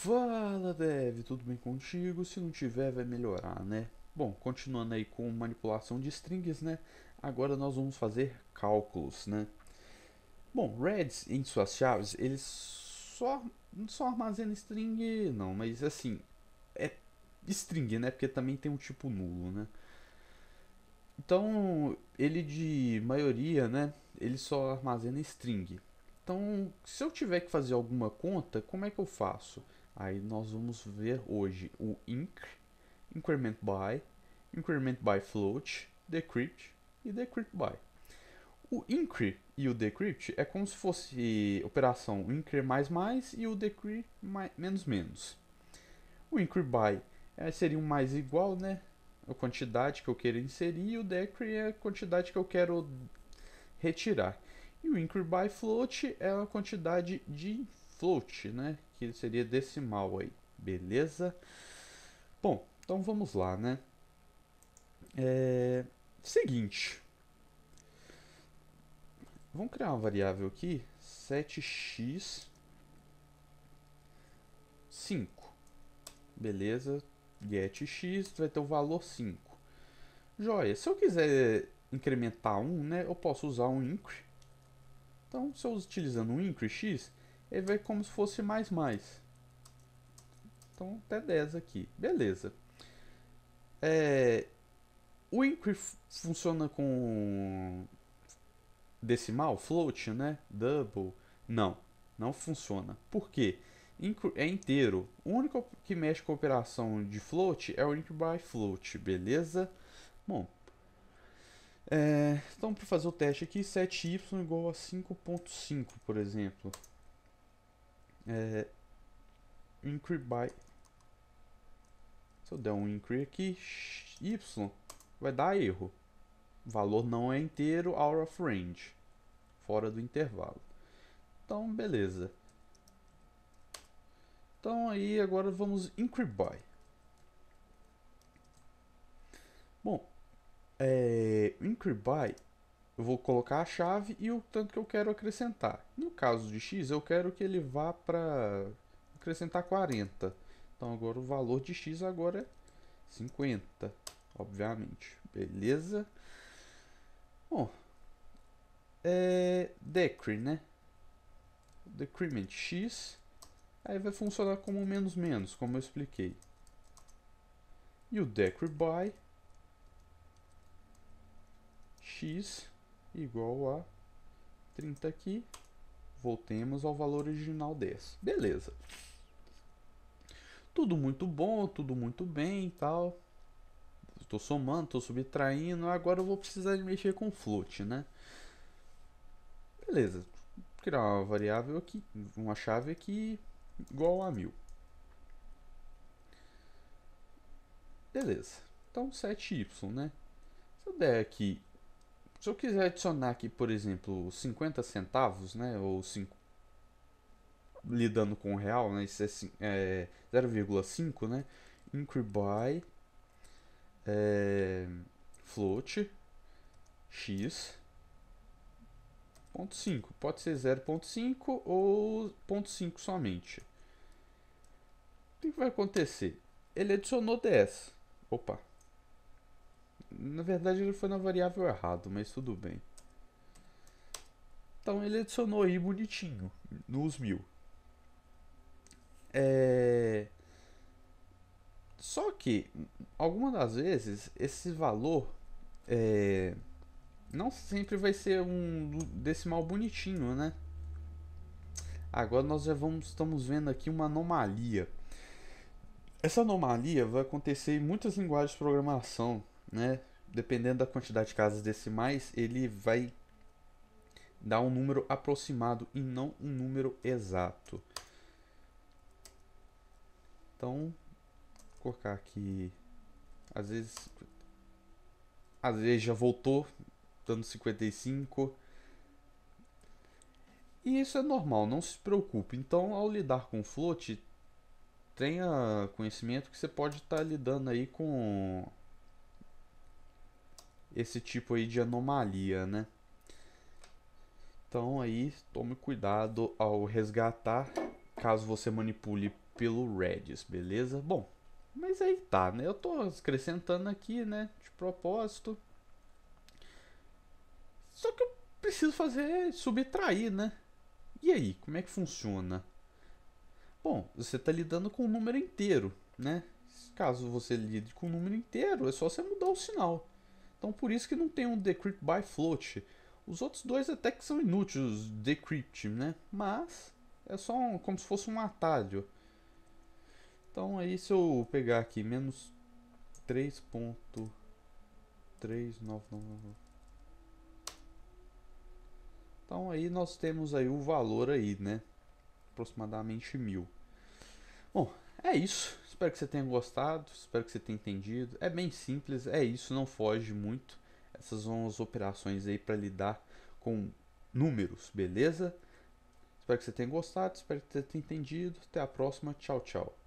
Fala, Dev, tudo bem contigo? Se não tiver, vai melhorar, né? Bom, continuando aí com manipulação de strings, né? Agora nós vamos fazer cálculos, né? Bom, reds em suas chaves, eles só só armazena string, não, mas assim, é string, né? Porque também tem um tipo nulo, né? Então, ele de maioria, né? Ele só armazena string. Então, se eu tiver que fazer alguma conta, como é que eu faço? Aí nós vamos ver hoje o inc, increment by, increment by float, decrypt e decrypt by. O incre e o decrypt é como se fosse operação incre mais mais e o decre menos menos. O incre by eh, seria um mais igual, né? A quantidade que eu quero inserir e o decrypt é a quantidade que eu quero retirar. E o incre by float é a quantidade de float, né? Que seria decimal aí, beleza? Bom, então vamos lá, né? É... Seguinte. Vamos criar uma variável aqui, 7x 5. Beleza, get x vai ter o valor 5. Joia, se eu quiser incrementar 1, né, eu posso usar um incre. Então, se eu utilizando um incre x, ele vai como se fosse mais mais. Então até 10 aqui, beleza. É, o incre funciona com decimal, float, né? Double, não, não funciona. Por quê? é inteiro. O único que mexe com a operação de float é o incre by float, beleza? Bom, é, então para fazer o teste aqui, 7y igual a 5.5, por exemplo é, by. Se eu der um increase aqui, y, vai dar erro. Valor não é inteiro, out of range. Fora do intervalo. Então, beleza. Então aí agora vamos increase by. Bom, é, increase by eu vou colocar a chave e o tanto que eu quero acrescentar. No caso de x, eu quero que ele vá para acrescentar 40. Então agora o valor de x agora é 50, obviamente. Beleza? Bom, é decree, né? Decrement x, aí vai funcionar como menos menos, como eu expliquei. E o decrement by x igual a 30 aqui. Voltemos ao valor original desse. Beleza. Tudo muito bom, tudo muito bem e tal. Estou somando, estou subtraindo. Agora eu vou precisar de mexer com float, né? Beleza. Vou criar uma variável aqui, uma chave aqui, igual a 1000. Beleza. Então 7y, né? Se eu der aqui se eu quiser adicionar aqui, por exemplo, 50 centavos, né, ou 5, lidando com o real, né, isso é, é 0,5, né, increby é, float x 0.5, pode ser 0.5 ou 0.5 somente. O que vai acontecer? Ele adicionou 10. Opa, na verdade ele foi na variável errado, mas tudo bem. Então ele adicionou aí bonitinho, nos mil. É... Só que, algumas das vezes, esse valor é... não sempre vai ser um decimal bonitinho, né? Agora nós já vamos, estamos vendo aqui uma anomalia. Essa anomalia vai acontecer em muitas linguagens de programação, né? dependendo da quantidade de casas decimais, ele vai dar um número aproximado e não um número exato. Então, vou colocar aqui. Às vezes. Às vezes já voltou, dando 55. E isso é normal, não se preocupe. Então, ao lidar com float, tenha conhecimento que você pode estar tá lidando aí com esse tipo aí de anomalia, né? Então aí, tome cuidado ao resgatar, caso você manipule pelo Redis, beleza? Bom, mas aí tá, né? Eu tô acrescentando aqui, né, de propósito. Só que eu preciso fazer subtrair, né? E aí, como é que funciona? Bom, você está lidando com um número inteiro, né? Caso você lide com um número inteiro, é só você mudar o sinal. Então por isso que não tem um decrypt by float. Os outros dois até que são inúteis, decrypt, né? Mas é só um, como se fosse um atalho. Então aí se eu pegar aqui menos 3.399 Então aí nós temos aí o valor aí, né? Aproximadamente mil. Bom, é isso. Espero que você tenha gostado, espero que você tenha entendido. É bem simples, é isso, não foge muito. Essas são as operações aí para lidar com números, beleza? Espero que você tenha gostado, espero que você tenha entendido. Até a próxima, tchau, tchau.